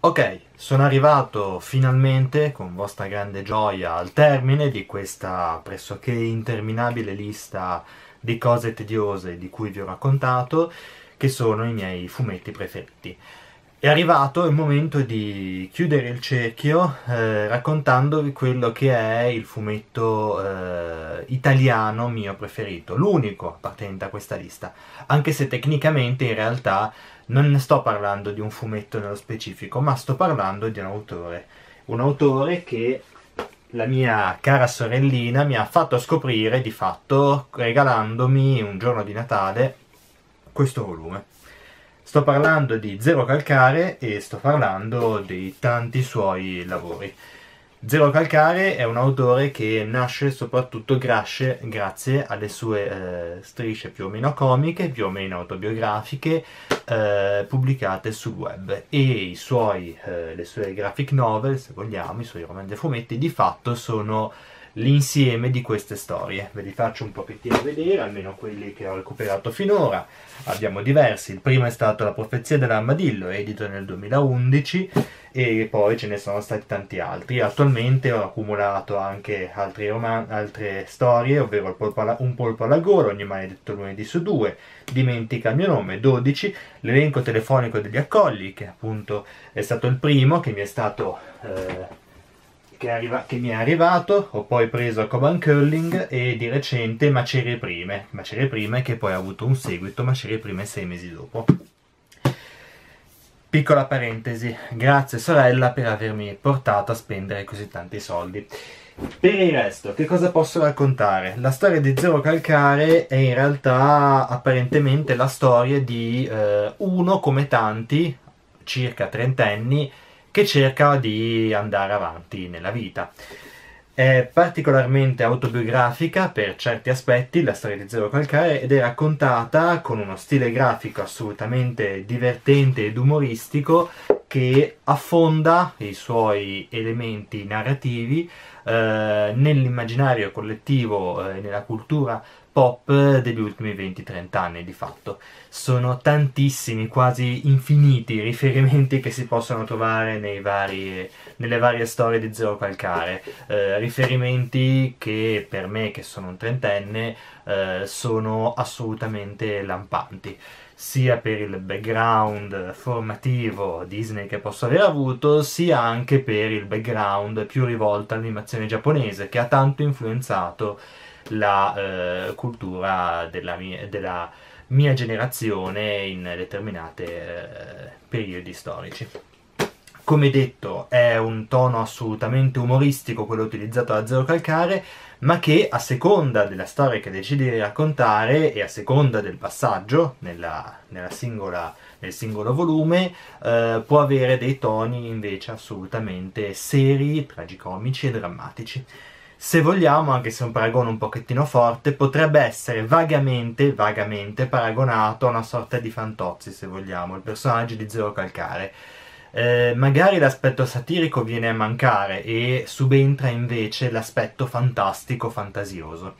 Ok, sono arrivato finalmente, con vostra grande gioia, al termine di questa pressoché interminabile lista di cose tediose di cui vi ho raccontato, che sono i miei fumetti preferiti. È arrivato il momento di chiudere il cerchio eh, raccontandovi quello che è il fumetto eh, italiano mio preferito, l'unico appartenente a questa lista, anche se tecnicamente in realtà non sto parlando di un fumetto nello specifico, ma sto parlando di un autore, un autore che la mia cara sorellina mi ha fatto scoprire di fatto regalandomi un giorno di Natale questo volume. Sto parlando di Zero Calcare e sto parlando dei tanti suoi lavori. Zero Calcare è un autore che nasce soprattutto grasce grazie alle sue eh, strisce più o meno comiche, più o meno autobiografiche, eh, pubblicate sul web e i suoi, eh, le sue graphic novel, se vogliamo, i suoi romanzi a fumetti di fatto sono l'insieme di queste storie. Ve li faccio un pochettino vedere, almeno quelli che ho recuperato finora. Abbiamo diversi, il primo è stato La profezia dell'armadillo, edito nel 2011, e poi ce ne sono stati tanti altri. Attualmente ho accumulato anche roman- altre storie, ovvero polpo alla- Un polpo alla gola, Ogni maledetto lunedì su due, Dimentica il mio nome, 12, L'elenco telefonico degli accogli, che appunto è stato il primo che mi è stato... Eh, che, arriva, che, mi è arrivato, ho poi preso Coban Curling e di recente Macerie Prime, Macerie Prime che poi ha avuto un seguito, Macerie Prime sei mesi dopo. Piccola parentesi, grazie sorella per avermi portato a spendere così tanti soldi. Per il resto, che cosa posso raccontare? La storia di Zero Calcare è in realtà apparentemente la storia di eh, uno come tanti, circa trentenni, che cerca di andare avanti nella vita. È particolarmente autobiografica per certi aspetti la storia di Zero Calcare ed è raccontata con uno stile grafico assolutamente divertente ed umoristico che affonda i suoi elementi narrativi eh, nell'immaginario collettivo eh, e eh, nella cultura pop degli ultimi 20-30 anni di fatto. Sono tantissimi, quasi infiniti i riferimenti che si possono trovare vari, nelle varie storie di Zero Calcare, eh, riferimenti che per me, che sono un trentenne, eh, sono assolutamente lampanti sia per il background formativo Disney che posso aver avuto, sia anche per il background più rivolto all'animazione giapponese che ha tanto influenzato la eh, cultura della mia, della mia, generazione in determinati eh, periodi storici. Come detto, è un tono assolutamente umoristico quello utilizzato da Zero Calcare, ma che a seconda della storia che decidi di raccontare e a seconda del passaggio nella, nella singola, nel singolo volume, eh, può avere dei toni invece assolutamente seri, tragicomici e drammatici se vogliamo, anche se è un paragone un pochettino forte, potrebbe essere vagamente, vagamente paragonato a una sorta di fantozzi, se vogliamo, il personaggio di Zero Calcare. Eh, magari l'aspetto satirico viene a mancare e subentra invece l'aspetto fantastico, fantasioso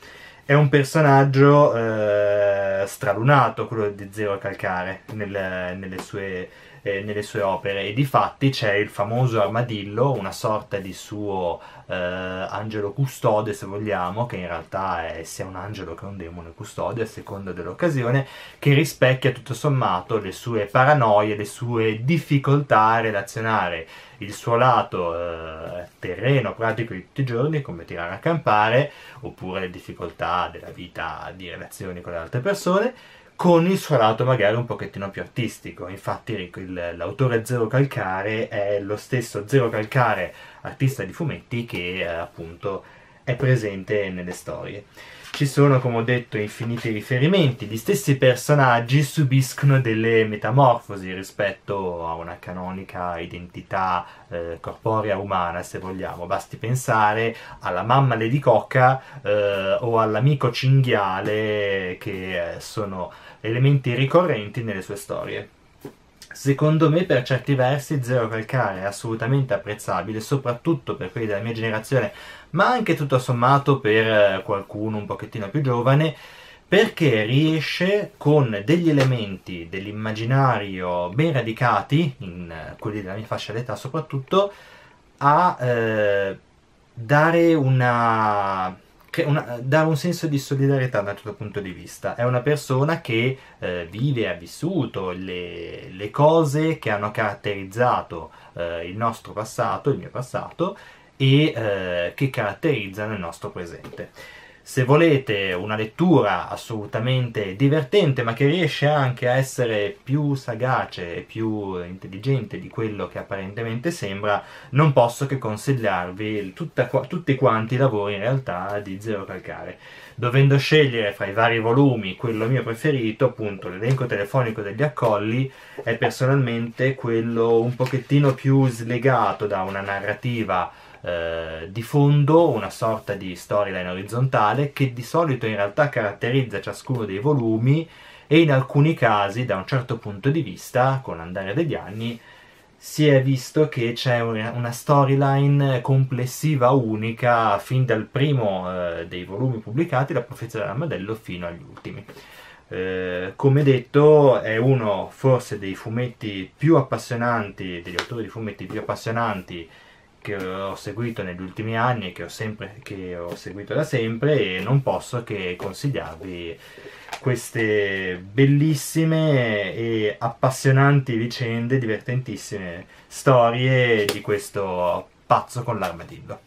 è un personaggio eh, stralunato, quello di Zero Calcare, nel, nelle, sue, eh, nelle, sue, opere. E di fatti c'è il famoso armadillo, una sorta di suo eh, angelo custode, se vogliamo, che in realtà è sia un angelo che un demone custode, a seconda dell'occasione, che rispecchia tutto sommato le sue paranoie, le sue difficoltà a relazionare il suo lato eh, terreno pratico di tutti i giorni, come tirare a campare, oppure le difficoltà della vita di relazioni con le altre persone, con il suo lato magari un pochettino più artistico. Infatti il, l'autore Zero Calcare è lo stesso Zero Calcare, artista di fumetti, che eh, appunto è presente nelle storie. Ci sono, come ho detto, infiniti riferimenti, gli stessi personaggi subiscono delle metamorfosi rispetto a una canonica identità eh, corporea umana, se vogliamo. Basti pensare alla mamma Lady Cocca eh, o all'amico cinghiale, che eh, sono elementi ricorrenti nelle sue storie. Secondo me per certi versi Zero Calcare è assolutamente apprezzabile, soprattutto per quelli della mia generazione, ma anche tutto sommato per eh, qualcuno un pochettino più giovane, perché riesce con degli elementi dell'immaginario ben radicati, in eh, quelli della mia fascia d'età soprattutto, a eh, dare una una, dà un senso di solidarietà da un certo punto di vista. È una persona che eh, vive, ha vissuto le, le, cose che hanno caratterizzato eh, il nostro passato, il mio passato, e eh, che caratterizzano il nostro presente. Se volete una lettura assolutamente divertente, ma che riesce anche a essere più sagace e più intelligente di quello che apparentemente sembra, non posso che consigliarvi tutta, tutti quanti i lavori in realtà di Zero Calcare. Dovendo scegliere fra i vari volumi quello mio preferito, appunto l'elenco telefonico degli accolli, è personalmente quello un pochettino più slegato da una narrativa eh, di fondo, una sorta di storyline orizzontale che di solito in realtà caratterizza ciascuno dei volumi e in alcuni casi, da un certo punto di vista, con l'andare degli anni, si è visto che c'è una storyline complessiva unica fin dal primo eh, dei volumi pubblicati, La profezia dell'armadello, fino agli ultimi. Eh, come detto, è uno forse dei fumetti più appassionanti, degli autori di fumetti più appassionanti che ho seguito negli ultimi anni e che ho, sempre, che ho seguito da sempre e non posso che consigliarvi queste bellissime e appassionanti vicende, divertentissime storie di questo pazzo con l'armadillo.